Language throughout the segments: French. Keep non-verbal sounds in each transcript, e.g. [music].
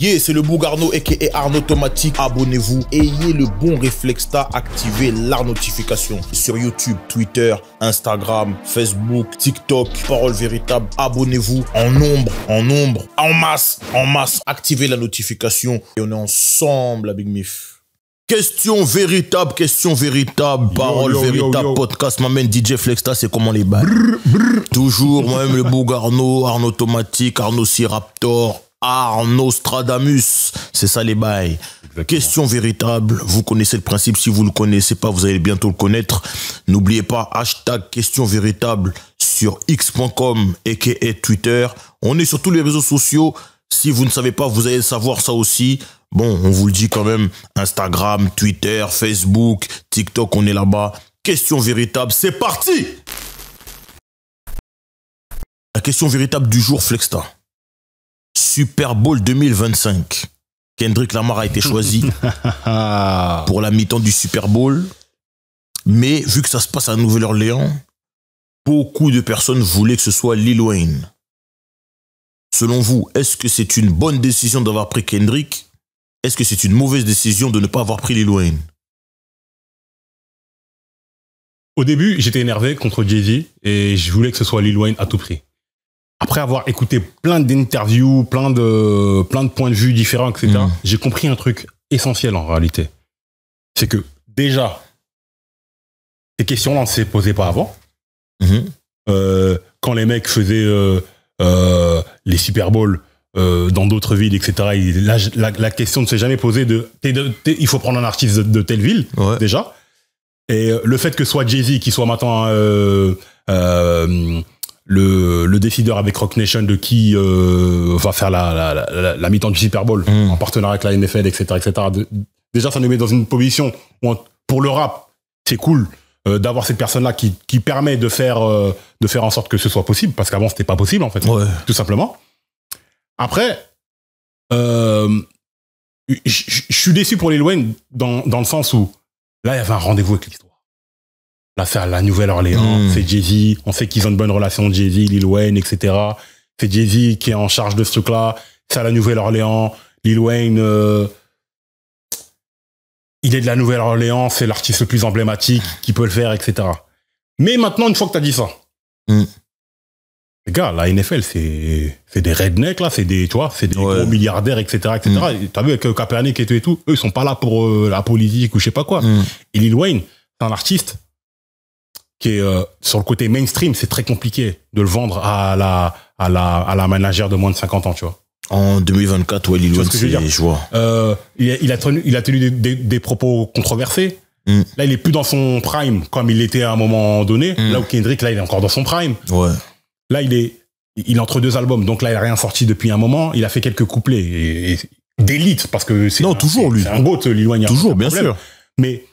Yeah, c'est le Bougarno et Arnaud Automatique. Abonnez-vous, ayez le bon réflexe activez la notification. Sur YouTube, Twitter, Instagram, Facebook, TikTok, Parole Véritable, abonnez-vous en nombre, en nombre, en masse, en masse. Activez la notification et on est ensemble la Big Mif. Question véritable, question véritable, parole véritable, podcast m'amène DJ Flexta, c'est comment les balles Toujours moi-même le Bougarno, Arnaud Automatique, Arnaud Siraptor, ah, Nostradamus, c'est ça les bails. Question véritable, vous connaissez le principe, si vous ne le connaissez pas, vous allez bientôt le connaître. N'oubliez pas, hashtag question véritable sur x.com et Twitter. On est sur tous les réseaux sociaux. Si vous ne savez pas, vous allez savoir ça aussi. Bon, on vous le dit quand même, Instagram, Twitter, Facebook, TikTok, on est là-bas. Question véritable, c'est parti La question véritable du jour, Flexta. Super Bowl 2025. Kendrick Lamar a été choisi [laughs] pour la mi-temps du Super Bowl. Mais vu que ça se passe à Nouvelle-Orléans, beaucoup de personnes voulaient que ce soit Lil Wayne. Selon vous, est-ce que c'est une bonne décision d'avoir pris Kendrick Est-ce que c'est une mauvaise décision de ne pas avoir pris Lil Wayne Au début, j'étais énervé contre jay et je voulais que ce soit Lil Wayne à tout prix après avoir écouté plein d'interviews, plein de, plein de points de vue différents, etc., mm. j'ai compris un truc essentiel en réalité. C'est que déjà, ces questions-là, on ne s'est posées pas avant. Mm-hmm. Euh, quand les mecs faisaient euh, euh, les Super Bowls dans d'autres villes, etc., la, question ne s'est jamais posée de, il faut prendre un artiste de, telle ville, déjà. Et le fait que soit Jay-Z, qui soit maintenant le, le décideur avec Rock Nation de qui euh, va faire la, la, la, mi-temps du Super Bowl mm. en partenariat avec la NFL, etc., etc. Déjà, ça nous met dans une position où, pour le rap, c'est cool euh, d'avoir cette personne-là qui, qui permet de faire, euh, de faire en sorte que ce soit possible, parce qu'avant, c'était pas possible, en fait, tout simplement. Après, je suis déçu pour les Wayne dans, dans le sens où là, il y avait un rendez-vous avec l'histoire c'est à la Nouvelle-Orléans. Hmm. C'est Jay-Z. On sait qu'ils ont une bonne relation, Jay-Z, Lil Wayne, etc. C'est Jay-Z qui est en charge de ce truc-là. C'est à la Nouvelle-Orléans. Lil Wayne, euh, il est de la Nouvelle-Orléans. C'est l'artiste le plus emblématique qui peut le faire, etc. Mais maintenant, une fois que tu as dit ça, hmm. les gars, la NFL, c'est, c'est des rednecks, là. C'est des, tu c'est des gros milliardaires, etc., etc. Hmm. T'as vu avec euh, Kaepernick et tout et tout. Eux, ils sont pas là pour euh, la politique ou je sais pas quoi. Et Lil Wayne, c'est un artiste qui est euh, sur le côté mainstream, c'est très compliqué de le vendre à la à la à la managère de moins de 50 ans, tu vois. En 2024, ouais, Lil joueur. il, a, tenu, il a tenu des, propos controversés. Mm. Là, il est plus dans son prime comme il l'était à un moment donné. Mm. Là où Kendrick, là, il est encore dans son prime. Ouais. Là, il est il entre deux albums, donc là, il a rien sorti depuis un moment. Il a fait quelques couplets et, d'élite parce que c'est non un, toujours lui. C'est un Toujours, bien sûr. Mais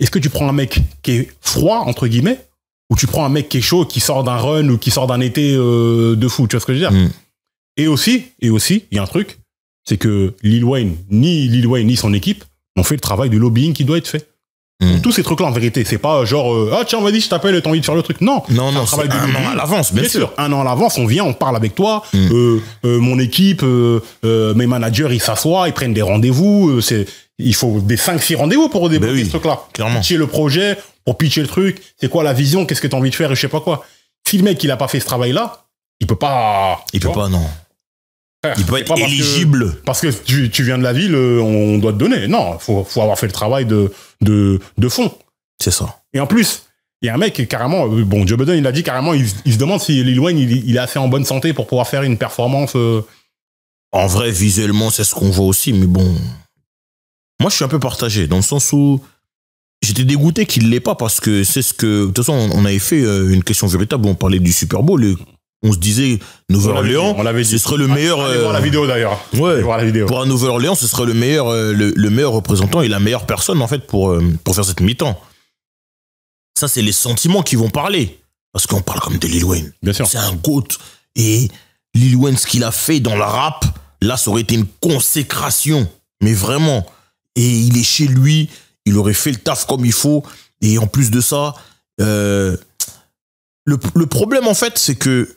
est-ce que tu prends un mec qui est froid, entre guillemets, ou tu prends un mec qui est chaud, qui sort d'un run ou qui sort d'un été euh, de fou, tu vois ce que je veux dire mm. Et aussi, et aussi, il y a un truc, c'est que Lil Wayne, ni Lil Wayne, ni son équipe n'ont fait le travail de lobbying qui doit être fait. Hmm. Tous ces trucs-là, en vérité, c'est pas genre euh, ah tiens vas-y je t'appelle t'as envie de faire le truc. Non, non, non, un, an à l'avance, bien, sûr. Un an à l'avance, on vient, on parle avec toi. Hmm. Euh, euh, mon équipe, mes managers, ils s'assoient, ils prennent des rendez-vous. c'est il faut des 5-6 rendez-vous pour ben débloquer ce truc-là. Clairement. Pitcher le projet, pour pitcher le truc. C'est quoi la vision Qu'est-ce que t'as envie de faire et Je sais pas quoi. Si le mec il a pas fait ce travail-là, il peut pas. Il peut pas non. Il peut être éligible. Parce que, tu, tu, viens de la ville, euh, on doit te donner. Non, faut, faut avoir fait le travail de, de, de fond. C'est ça. Et en plus, il y a un mec qui carrément, euh, bon, Joe Biden, il a dit carrément, il, se demande si Lil il, il, est assez en bonne santé pour pouvoir faire une performance. Euh. En vrai, visuellement, c'est ce qu'on voit aussi, mais bon. Moi, je suis un peu partagé, dans le sens où j'étais dégoûté qu'il ne l'ait pas, parce que c'est ce que. De toute façon, on avait fait une question véritable on parlait du Super Bowl, et on se disait Nouvelle-Orléans, euh, ce serait le meilleur. la vidéo d'ailleurs. Pour un Nouvelle-Orléans, ce serait le meilleur, le, meilleur représentant et la meilleure personne en fait pour euh, pour faire cette mi-temps. Ça, c'est les sentiments qui vont parler, parce qu'on parle comme de Lil Wayne. Bien sûr. C'est un goat et Lil Wayne ce qu'il a fait dans la rap, là, ça aurait été une consécration, mais vraiment. Et il est chez lui, il aurait fait le taf comme il faut. Et en plus de ça, euh, le problème en fait, c'est que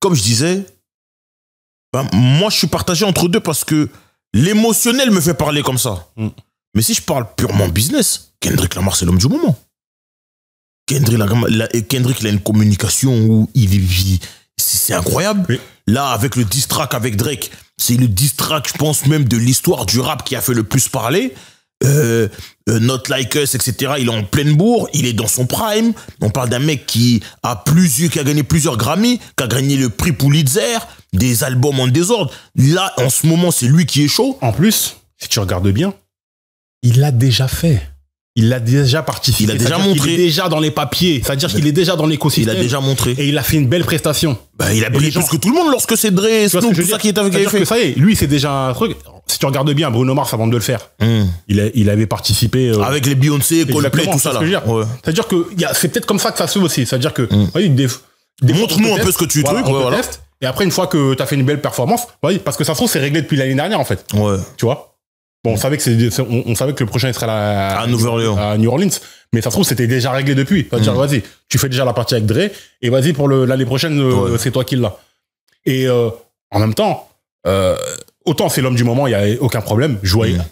comme je disais, ben, moi, je suis partagé entre deux parce que l'émotionnel me fait parler comme ça. Mm. Mais si je parle purement business, Kendrick Lamar, c'est l'homme du moment. Kendrick, la, Kendrick, il a une communication où il vit. C'est incroyable. Là, avec le distrac avec Drake, c'est le distrac, je pense, même de l'histoire du rap qui a fait le plus parler. Euh, euh, Not Like Us, etc. Il est en pleine bourre, il est dans son prime. On parle d'un mec qui a plusieurs, qui a gagné plusieurs Grammy, qui a gagné le prix Pulitzer, des albums en désordre. Là, en ce moment, c'est lui qui est chaud. En plus, si tu regardes bien, il l'a déjà fait il l'a déjà participé. Il a déjà montré. Il est déjà dans les papiers. C'est-à-dire qu'il est déjà dans l'écosystème. Il a déjà montré. Et il a fait une belle prestation. Bah, il a brillé plus que tout le monde lorsque c'est Dre, Snoop, tout ça qui est avec est que ça y est, lui, c'est déjà un truc. Si tu regardes bien, Bruno Mars, avant de le faire, hmm. il, il, avait participé. Euh, avec les Beyoncé, Coldplay, tout ça là. C'est-à-dire que c'est peut-être comme ça que ça se fait aussi. C'est-à-dire que, hmm. montre-nous un peu ce que tu trucs. Et après, une fois que tu as fait une belle performance, parce que ça se trouve, c'est réglé depuis l'année dernière en fait. Ouais. Tu vois Bon, on savait que c'est, on, savait que le prochain serait à, à, New Orleans, mais ça se trouve c'était déjà réglé depuis. Mm. vas-y, tu fais déjà la partie avec Dre et vas-y pour l'année prochaine, euh, c'est toi qui l'as. Et euh, en même temps, euh, autant c'est l'homme du moment, il y a aucun problème. Je mm.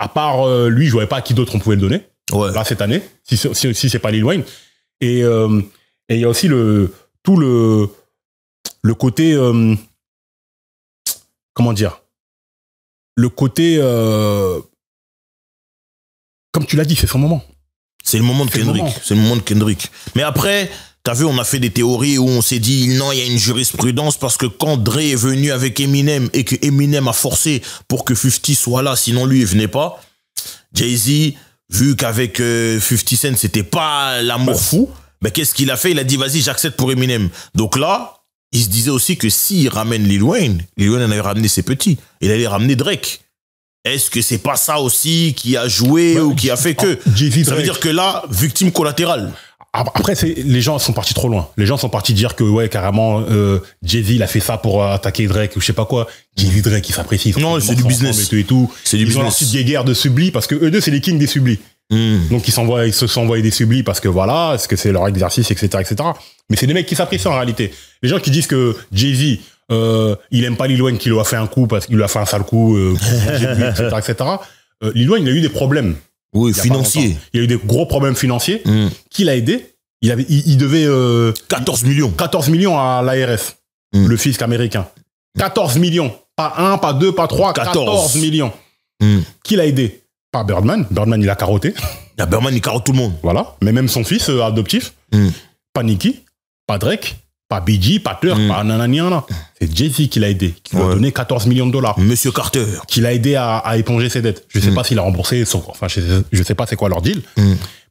à part lui, je voyais pas à qui d'autre on pouvait le donner. Là cette année, si si, si, c'est pas Lil Wayne. Et il y a aussi le tout le le côté comment dire le côté. Euh, comme tu l'as dit, c'est son moment. C'est le moment de Kendrick. C'est le moment de Kendrick. Mais après, T'as vu, on a fait des théories où on s'est dit non, il y a une jurisprudence parce que quand Dre est venu avec Eminem et que Eminem a forcé pour que 50 soit là, sinon lui il venait pas. Jay-Z, vu qu'avec 50 euh, Cent c'était pas l'amour bah, fou, mais qu'est-ce qu'il a fait Il a dit vas-y, j'accepte pour Eminem. Donc là, il se disait aussi que s'il ramène Lil Wayne, Lil Wayne en avait ramené ses petits, il allait ramener Drake. Est-ce que c'est pas ça aussi qui a joué bah ou qui a fait que ah, Ça veut dire que là, victime collatérale. Après, c'est les gens sont partis trop loin. Les gens sont partis dire que ouais, carrément, euh, Jay-Z il a fait ça pour euh, attaquer Drake ou je sais pas quoi. Mm. Jay-Z Drake, il s'apprécie. Non, c'est du business et tout. C'est du Ils business. Ils ont des de subli parce que eux deux, c'est les kings des sublis. Hmm. Donc ils s'envoient, se sont envoyés des sublis parce que voilà, est-ce que c'est leur exercice, etc., etc. Mais c'est des mecs qui s'apprécient en réalité. Les gens qui disent que Jay Z, euh, il aime pas Lil qu'il lui a fait un coup parce qu'il lui a fait un sale coup, etc., euh, etc. Euh, il a eu des problèmes. financiers. Il a eu des gros problèmes financiers hmm. qui l'a aidé. Il il, devait 14 millions. 14 millions à l'ARS, hmm. le fisc américain. 14 millions, pas 1, pas deux, pas 3, 14, 14 millions. Qui l'a aidé ah, Birdman. Birdman, il a carotté. Ah, Birdman, il carotte tout le monde. Voilà. Mais même son fils euh, adoptif, hmm. pas Nicky, pas Drake, pas Biggie, pas Turk, hmm. pas nananiana. C'est Jay-Z qui l'a aidé, qui lui a donné 14 millions de dollars. Monsieur Carter. Qui l'a aidé à, éponger ses dettes. Je sais hmm. pas s'il a remboursé son, enfin, je sais, sais pas c'est quoi leur deal.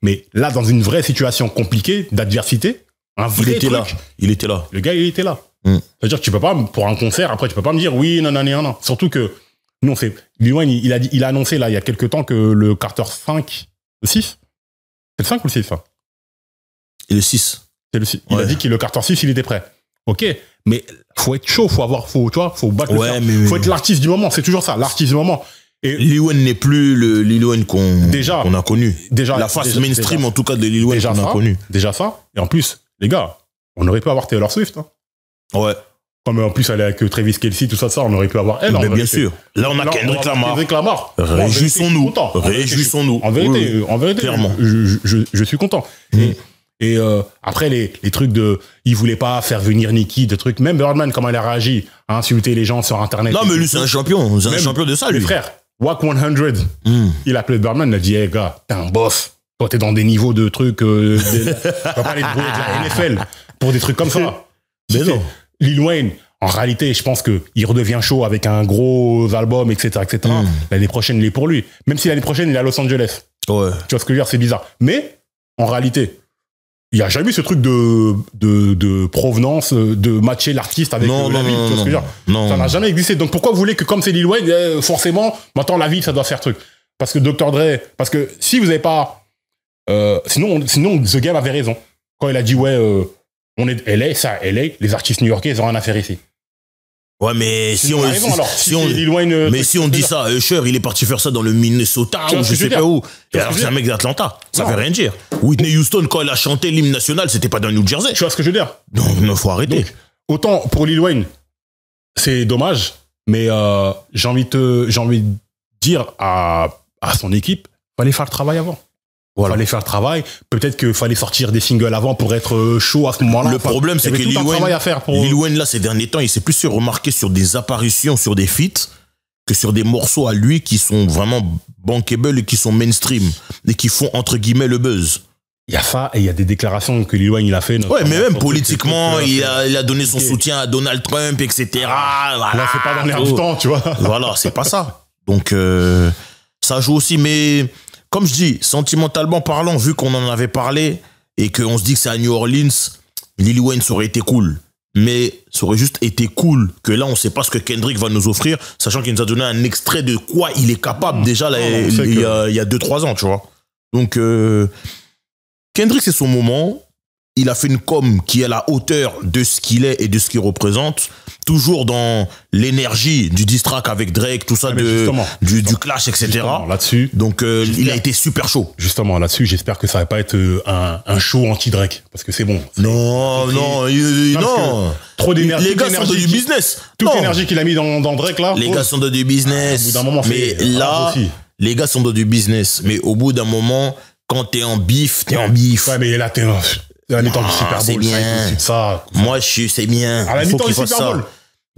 Mais là, dans une vraie situation compliquée d'adversité, un vrai il était là. Il était là. Le gars, il était là. C'est-à-dire que tu peux pas, pour un concert, après, tu peux pas me dire oui, nananiana. Surtout que non, Wayne, il, a dit, il a annoncé là il y a quelques temps que le Carter 5, le 6, c'est le 5 ou le 6 Et le 6. C'est le 6. Il a dit que le Carter 6, il était prêt. Ok, mais faut être chaud, faut avoir, faut, tu vois, faut battre Faut être l'artiste du moment, c'est toujours ça, l'artiste du moment. Et Lil n'est plus le Lil qu'on a connu. Déjà la face mainstream en tout cas de Lil Wayne qu'on a connu. Déjà ça. Et en plus, les gars, on aurait pu avoir Taylor Swift. Hein. Ouais mais en plus, elle est avec euh, Travis Kelsey, tout ça, ça, on aurait pu avoir elle. Mais hein, bien sûr. Là, on a Kendrick Lamar. Kendrick Lamar. Réjouissons-nous. Réjouissons-nous. En vérité, en vérité, clairement. Je, je, suis content. Mm. Et, euh, après, les, les trucs de. Il voulait pas faire venir Nikki, de trucs. Même Birdman, comment il a réagi à insulter hein, les gens sur Internet. Non, mais lui, c'est un champion. C'est un champion de ça, lui. frère, Wack 100. Mm. Il a appelé Birdman, il a dit hey, gars, t'es un bof. Toi, t'es dans des niveaux de trucs. pas aller te de la NFL pour des trucs comme [laughs] ça. Mais non. Lil Wayne, en réalité, je pense que il redevient chaud avec un gros album, etc., etc. Hmm. L'année prochaine, il est pour lui. Même si l'année prochaine, il est à Los Angeles. Tu vois ce que je veux dire, c'est bizarre. Mais en réalité, il n'y a jamais eu ce truc de, de, provenance, de matcher l'artiste avec euh, la ville. tu veux dire Ça n'a jamais existé. Donc pourquoi vous voulez que comme c'est Lil Wayne, eh, forcément, maintenant la ville, ça doit faire truc Parce que Dr. Dre, parce que si vous n'avez pas... Euh, sinon, sinon, The Game avait raison. Quand il a dit, ouais, euh, on est LA, ça, LA, les artistes new-yorkais, ils ont rien à faire ici. Ouais, mais si on, euh, mais si on dit ça, Usher, euh, il est parti faire ça dans le Minnesota ou je sais pas où. alors, c'est un mec d'Atlanta. Ça veut rien dire. Whitney Houston, quand elle a chanté l'hymne national, c'était pas dans New Jersey. Tu vois ce que je veux dire? non il faut arrêter. autant pour Lil Wayne, c'est dommage, mais, euh, j'ai envie de, j'ai envie de dire à, à son équipe, aller faire le travail avant. Voilà. Fallait faire le travail. Peut-être qu'il fallait sortir des singles avant pour être euh, chaud à ce moment-là. Le problème, c'est que Lil euh, Wayne, là, ces derniers temps, il s'est plus remarqué sur des apparitions, sur des feats, que sur des morceaux à lui qui sont vraiment bankable et qui sont mainstream et qui font, entre guillemets, le buzz. Il y a ça et il y a des déclarations que Lil il a fait. Ouais, mais même politiquement, euh, il a, donné son soutien à Donald Trump, etc. Voilà. Là, c'est pas dans temps, tu vois. Voilà, c'est pas ça. Donc, ça joue aussi, mais comme je dis, sentimentalement parlant, vu qu'on en avait parlé et qu'on se dit que c'est à New Orleans, Lil Wayne aurait été cool. Mais ça aurait juste été cool que là, on ne sait pas ce que Kendrick va nous offrir, sachant qu'il nous a donné un extrait de quoi il est capable déjà il, y a, 2-3 ans, tu vois. Donc, euh, Kendrick, c'est son moment. Il a fait une com qui est à la hauteur de ce qu'il est et de ce qu'il représente toujours dans l'énergie du distract avec Drake, tout ça, ah, de, du, clash, etc. Là-dessus. Donc, euh, il a été super chaud. Justement, là-dessus, j'espère que ça va pas être euh, un, un show anti-Drake. Parce que c'est bon. Non, non, non. Trop d'énergie. Les gars sont de du business. Toute l'énergie qu'il a mis dans, dans, Drake, là. Les oh. gars sont dans du business. Ah, mais là, les gars sont dans du business. Mais au bout d'un moment, quand t'es en bif, t'es en bif. Ouais, mais là, t'es en. À la du ah, Super Bowl, bien. Ça, Moi, je suis, c'est bien. À la mi-temps du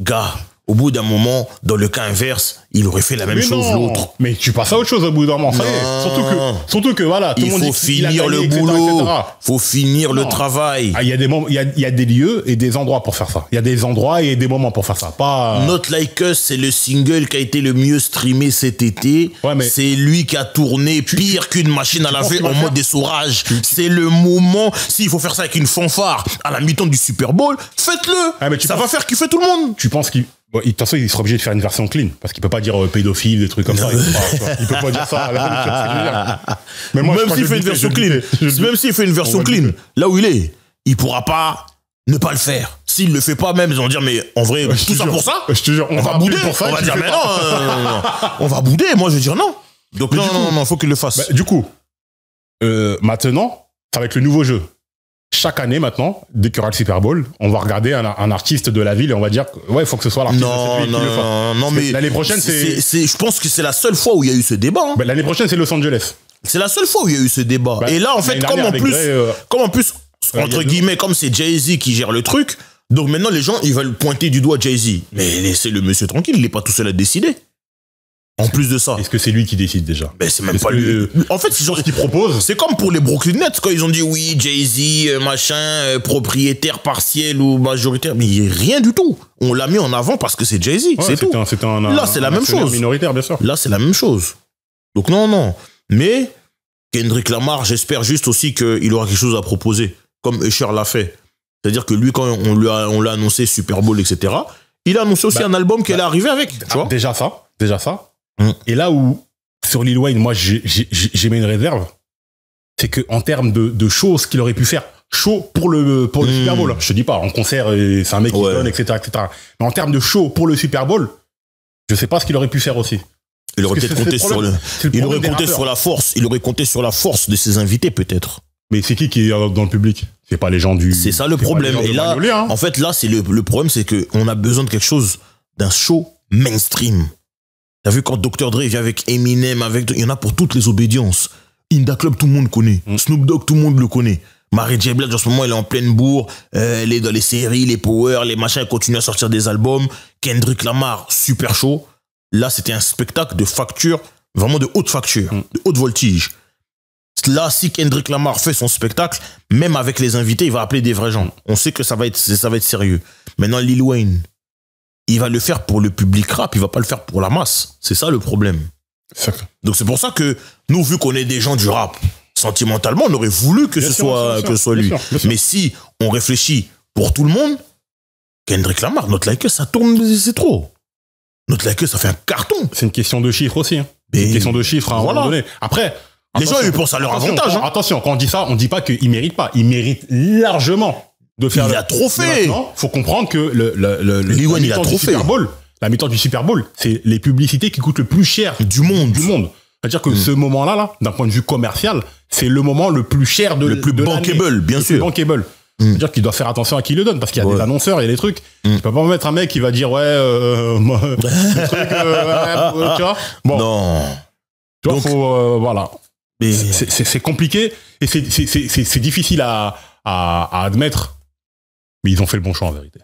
Go. au bout d'un moment, dans le cas inverse, il aurait fait la même chose l'autre. Mais tu passes à autre chose au bout d'un moment. Ça Surtout que, surtout que voilà, tout il monde faut finir le boulot, Il faut finir le travail. Ah, il y a des il y a, y a, des lieux et des endroits pour faire ça. Il y a des endroits et des moments pour faire ça. Pas. Euh, Not Like Us, c'est le single qui a été le mieux streamé cet été. Ouais, mais... C'est lui qui a tourné pire qu'une machine à laver en mode essorage. C'est le moment. S'il faut faire ça avec une fanfare à la mi-temps du Super Bowl, faites-le. Ah, ça va faire kiffer tout le monde. Tu penses qu'il de toute façon, il sera obligé de faire une version clean parce qu'il peut pas dire euh, pédophile, des trucs comme ça. Il peut peut pas dire ça. À Mais même s'il fait une version clean, même s'il fait une version clean, là où il est, il pourra pas ne pas le faire. S'il le fait pas, même, ils vont dire, mais en vrai, tout ça pour ça Je on, va, bouder. Pour ça, on va dire, non, euh, [laughs] on va bouder. Moi, je vais dire non. Donc, mais non, non, non, faut qu'il le bah, fasse. du coup, euh, maintenant, avec le nouveau jeu chaque année maintenant, dès qu'il y aura le Super Bowl, on va regarder un, artiste de la ville et on va dire ouais, il faut que ce soit l'artiste. Non, non, non, non, mais l'année prochaine, c'est. Je pense que c'est la seule fois où il y a eu ce débat. Hein. Ben, l'année prochaine, c'est Los Angeles. C'est la seule fois où il y a eu ce débat. Ben, et là, en fait, euh, comme en, plus, comme en plus, entre guillemets, comme c'est Jay Z qui gère le truc, donc maintenant les gens ils veulent pointer du doigt Jay Z. Mais laissez le monsieur tranquille, il n'est pas tout seul à décider. En plus de ça. Est-ce que c'est lui qui décide déjà ben, c'est même pas lui. En fait, c'est genre ce qu'il propose. C'est comme pour les Brooklyn Nets quand ils ont dit oui, Jay-Z, euh, machin, euh, propriétaire partiel ou majoritaire, mais rien du tout. On l'a mis en avant parce que c'est Jay-Z, c'est tout. Un, Là, c'est la même chose. Minoritaire, bien sûr. Là, c'est la même chose. Donc non, non. Mais Kendrick Lamar, j'espère juste aussi qu'il aura quelque chose à proposer, comme Usher l'a fait. C'est-à-dire que lui, quand on l'a annoncé Super Bowl, etc., il a annoncé aussi bah, un album qu'elle bah, est arrivé avec. Ah, déjà ça, déjà ça. Mm. Et là où, sur Lil Wayne, moi, j'ai mis une réserve, c'est que en termes de, de choses qu'il aurait pu faire, Show pour le pour le mm. Super Bowl. Je te dis pas en concert, c'est un mec qui donne, etc., etc. Mais en termes de show pour le Super Bowl, je sais pas ce qu'il aurait pu faire aussi. Il aurait peut-être compté sur il aurait compté sur la force, il aurait compté sur la force de ses invités peut-être. Mais c'est qui qui est dans le public C'est pas les gens du. C'est ça le problème. Et là, hein. en fait, là, c'est le, le problème, c'est qu'on a besoin de quelque chose d'un show mainstream. T'as vu quand Dr. Dre vient avec Eminem, avec. Il y en a pour toutes les obédiences. Inda Club, tout le monde connaît. Mm. Snoop Dogg, tout le monde le connaît. Mary J. Blige, en ce moment, elle est en pleine bourre. elle euh, est dans les séries, les power, les machins. Elle continue à sortir des albums. Kendrick Lamar, super chaud. Là, c'était un spectacle de facture, vraiment de haute facture, mm. de haute voltige. Là, si Kendrick Lamar fait son spectacle, même avec les invités, il va appeler des vrais gens. Mm. On sait que ça ça va être sérieux. Maintenant, Lil Wayne, il va le faire pour le public rap, il va pas le faire pour la masse. C'est ça le problème. Donc c'est pour ça que nous, vu qu'on est des gens du rap, sentimentalement, on aurait voulu que, ce, soit, que ce soit lui. Mais si on réfléchit pour tout le monde, Kendrick Lamar, notre like, ça tourne, c'est trop. Notre like, ça fait un carton. C'est une question de chiffres aussi. Hein. C'est une question de chiffres à Après, les gens, ils pensent à leur avantage. Hein. Attention, quand on dit ça, on dit pas qu'il mérite pas. Il mérite largement. Il a trop fait. Faut comprendre que le, le, le, le a Super Bowl, la méthode du Super Bowl, c'est les publicités qui coûtent le plus cher du monde. Du monde. C'est-à-dire que mm. ce moment-là, là, d'un point de vue commercial, c'est le moment le plus cher de le plus bankable, bien sûr. bankable. Mm. C'est-à-dire qu'il doit faire attention à qui le donne, parce qu'il y a des annonceurs, il y a des trucs. Mmh. Tu peux pas mettre un mec qui va dire ouais, euh, euh, [laughs] euh, tu vois. Non. Tu faut, euh, voilà. C'est compliqué et c'est difficile à, à, à admettre ils ont fait le bon choix en vérité.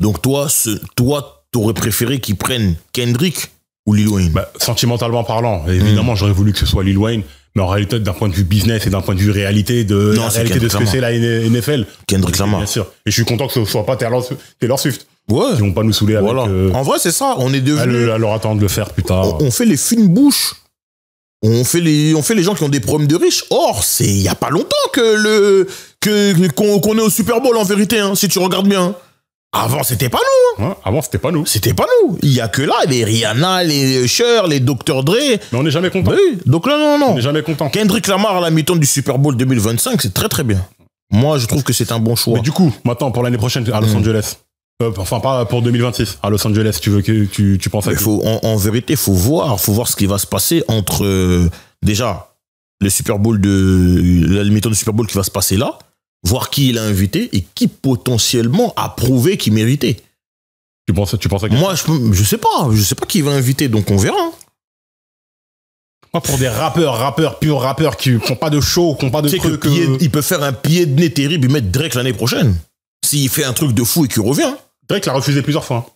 Donc toi, ce, toi, t'aurais préféré qu'ils prennent Kendrick ou Lil Wayne bah, Sentimentalement parlant, évidemment, hmm. j'aurais voulu que ce soit Lil Wayne, mais en réalité, d'un point de vue business et d'un point de vue réalité de réalité de ce que c'est la NFL. Kendrick Lamar. Bien sûr. Et je suis content que ce soit pas Taylor, Swift. Ouais. Ils vont pas nous saouler avec. Euh, en vrai, c'est ça. On est devenu. À, leur attendre de le faire plus tard. On, fait les fines bouches. On fait les, on fait les gens qui ont des problèmes de riches. Or, c'est il y a pas longtemps que le que qu'on est au Super Bowl en vérité, hein, si tu regardes bien. Avant, c'était pas nous. Hein. avant, c'était pas nous. C'était pas nous. Il y a que là, les Rihanna, les Cher, les Dr. Dre. Mais on n'est jamais content. donc là, non, non. On n'est jamais content. Kendrick Lamar à la mi-temps du Super Bowl 2025, c'est très très bien. Moi, je trouve que c'est un bon choix. Mais du coup, maintenant, pour l'année prochaine, à Los hmm. Angeles. Euh, enfin, pas pour 2026, à Los Angeles, tu veux que tu, tu penses à faut, en, vérité, faut voir, faut voir ce qui va se passer entre, euh, déjà, le Super Bowl de, la mi-temps du Super Bowl qui va se passer là voir qui il a invité et qui potentiellement a prouvé qu'il méritait. Tu penses, tu penses que Moi, je, sais pas. Je sais pas qui il va inviter, donc on verra. Hein. Moi, pour des rappeurs, rappeurs, purs rappeurs qui font pas de show, qui font pas de trucs. Euh, il peut faire un pied de nez terrible et mettre Drake l'année prochaine. S'il fait un truc de fou et qu'il revient. Hein. Drake l'a refusé plusieurs fois. Hein.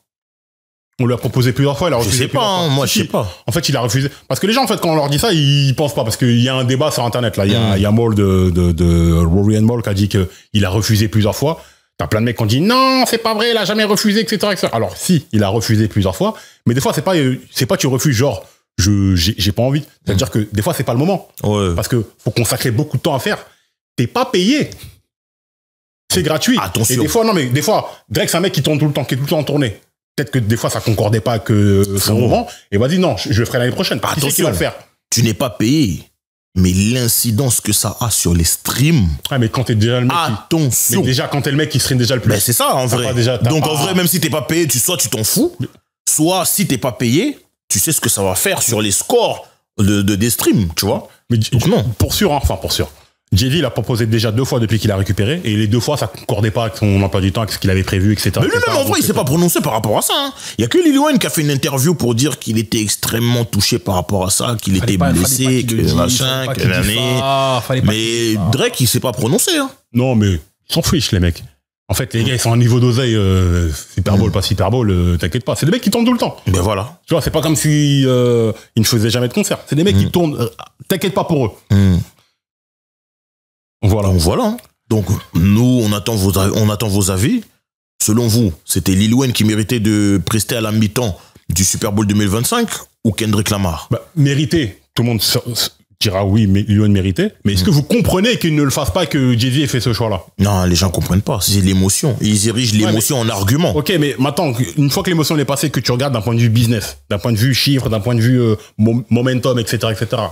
On lui a proposé plusieurs fois, il a refusé. Hein, je sais pas, moi je sais pas. En fait, il a refusé. Parce que les gens, en fait, quand on leur dit ça, ils pensent pas. Parce qu'il y a un débat sur Internet, là. Il y a, mm. il de, Rory and qui a dit qu'il a refusé plusieurs fois. T'as plein de mecs qui ont dit non, c'est pas vrai, il a jamais refusé, etc., Alors, si, il a refusé plusieurs fois. Mais des fois, c'est pas, c'est pas tu refuses, genre, je, j'ai pas envie. C'est-à-dire mm. que des fois, c'est pas le moment. Parce que faut consacrer beaucoup de temps à faire. T'es pas payé. C'est gratuit. Et des fois, non, mais des fois, Drake, c'est un mec qui tourne tout le temps, qui est tout le temps en tournée peut-être que des fois ça concordait pas que euh, ce moment. Et vas-y, non, je, ferai l'année prochaine. Attention, qui le faire tu n'es pas payé. Mais l'incidence que ça a sur les streams. Ah, mais quand t'es déjà le mec. Attention. Qui, déjà, quand t'es le mec qui stream déjà le plus. Ben, c'est ça, en vrai. Donc, en vrai, même si t'es pas payé, tu, soit tu t'en fous, soit si t'es pas payé, tu sais ce que ça va faire sur les scores de, des streams, tu vois. Mais non. Pour sûr, hein. enfin, pour sûr. JV, l'a proposé déjà deux fois depuis qu'il a récupéré, et les deux fois, ça concordait pas avec son emploi du temps, avec ce qu'il avait prévu, etc. Mais lui-même, en vrai, il s'est pas prononcé par rapport à ça. Hein. Il n'y y a que Lil Wayne qui a fait une interview pour dire qu'il était extrêmement touché par rapport à ça, qu'il était blessé, que machin, que l'année. Mais Drake, il s'est pas prononcé. Hein. Non, mais ils s'en fichent, les mecs. En fait, les gars, ils sont à un niveau d'oseille, euh, Super Bowl, pas Super Bowl, euh, t'inquiète pas. C'est des mecs qui tournent tout le temps. mais ben voilà. Tu vois, c'est pas comme si euh, ne faisaient jamais de concert. C'est des mecs qui mm. tournent, t'inquiète pas pour eux. Mm. Voilà. Donc voilà. Donc nous, on attend vos, on attend vos avis. Selon vous, c'était Lil qui méritait de prester à la mi-temps du Super Bowl 2025 ou Kendrick Lamar bah, Mérité. Tout le monde dira oui, mais Lil méritait. Mais est-ce mm. que vous comprenez qu'il ne le fasse pas que Jay-Z ait fait ce choix-là Non, les gens ne comprennent pas. C'est l'émotion. Ils érigent l'émotion en argument. Ok, mais maintenant, une fois que l'émotion est passée, que tu regardes d'un point de vue business, d'un point de vue chiffre, d'un point de vue euh, momentum, etc., etc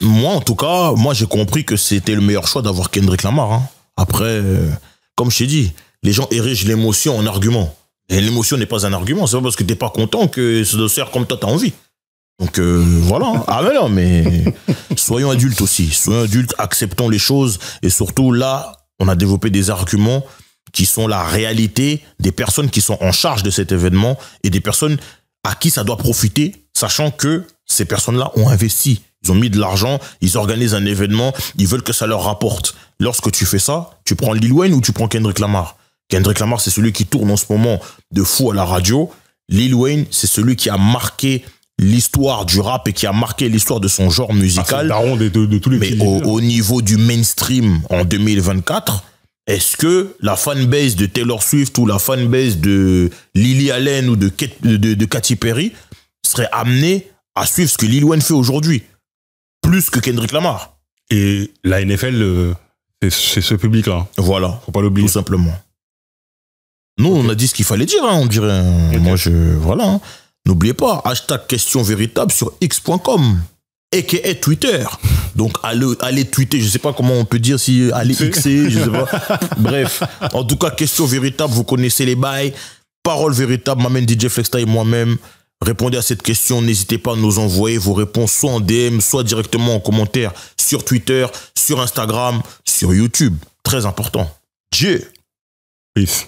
moi, en tout cas, moi, j'ai compris que c'était le meilleur choix d'avoir Kendrick Lamar. Hein. Après, euh, comme je t'ai dit, les gens érigent l'émotion en argument. Et l'émotion n'est pas un argument. C'est pas parce que t'es pas content que ça doit faire comme toi t'as envie. Donc euh, voilà. Hein. Ah mais non, mais [laughs] soyons adultes aussi. Soyons adultes, acceptons les choses. Et surtout là, on a développé des arguments qui sont la réalité des personnes qui sont en charge de cet événement et des personnes à qui ça doit profiter, sachant que ces personnes-là ont investi ils ont mis de l'argent, ils organisent un événement, ils veulent que ça leur rapporte. Lorsque tu fais ça, tu prends Lil Wayne ou tu prends Kendrick Lamar. Kendrick Lamar, c'est celui qui tourne en ce moment de fou à la radio. Lil Wayne, c'est celui qui a marqué l'histoire du rap et qui a marqué l'histoire de son genre musical. Ah, mais au, niveau du mainstream en 2024, est-ce que la fanbase de Taylor Swift ou la fanbase de Lily Allen ou de, de Katy Perry serait amenée à suivre ce que Lil Wayne fait aujourd'hui plus que Kendrick Lamar. Et la NFL, euh, c'est ce public-là. Voilà. Faut pas l'oublier. Tout simplement. Nous, on a dit ce qu'il fallait dire, hein. on dirait. Hein. Moi, je. Voilà. Hein. N'oubliez pas, hashtag question véritable sur x.com est Twitter. Donc, allez, allez tweeter, je sais pas comment on peut dire, si allez xer, je sais pas. [laughs] Bref, en tout cas, question véritable, vous connaissez les bails. Parole véritable, m'amène DJ Flexta et moi-même. Répondez à cette question, n'hésitez pas à nous envoyer vos réponses soit en DM, soit directement en commentaire sur Twitter, sur Instagram, sur YouTube. Très important. Dieu. Peace.